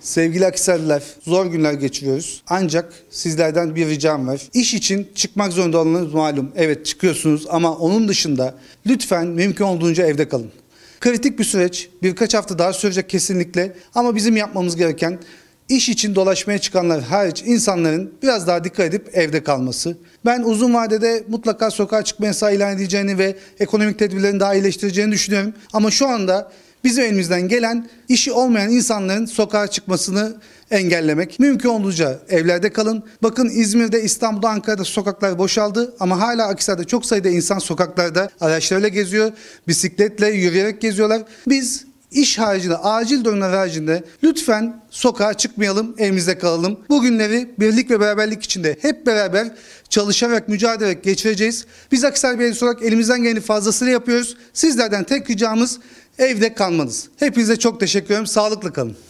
Sevgili Akisarlılar, zor günler geçiriyoruz. Ancak sizlerden bir ricam var. İş için çıkmak zorunda olanınız malum. Evet çıkıyorsunuz ama onun dışında lütfen mümkün olduğunca evde kalın. Kritik bir süreç, birkaç hafta daha sürecek kesinlikle ama bizim yapmamız gereken iş için dolaşmaya çıkanlar hariç insanların biraz daha dikkat edip evde kalması. Ben uzun vadede mutlaka sokağa çıkma yasağı ilan edileceğini ve ekonomik tedbirlerin daha iyileştireceğini düşünüyorum. Ama şu anda Bizim elimizden gelen işi olmayan insanların sokağa çıkmasını engellemek. Mümkün olduğunca evlerde kalın. Bakın İzmir'de, İstanbul'da, Ankara'da sokaklar boşaldı ama hala Akhisar'da çok sayıda insan sokaklarda araçlarla geziyor, bisikletle, yürüyerek geziyorlar. Biz İş haricinde, acil durumlar haricinde lütfen sokağa çıkmayalım, evimizde kalalım. Bugünleri birlik ve beraberlik içinde hep beraber çalışarak, mücadele ederek geçireceğiz. Biz Akisar Belediyesi olarak elimizden geleni fazlasıyla yapıyoruz. Sizlerden tek ricamız evde kalmanız. Hepinize çok teşekkür ederim. Sağlıklı kalın.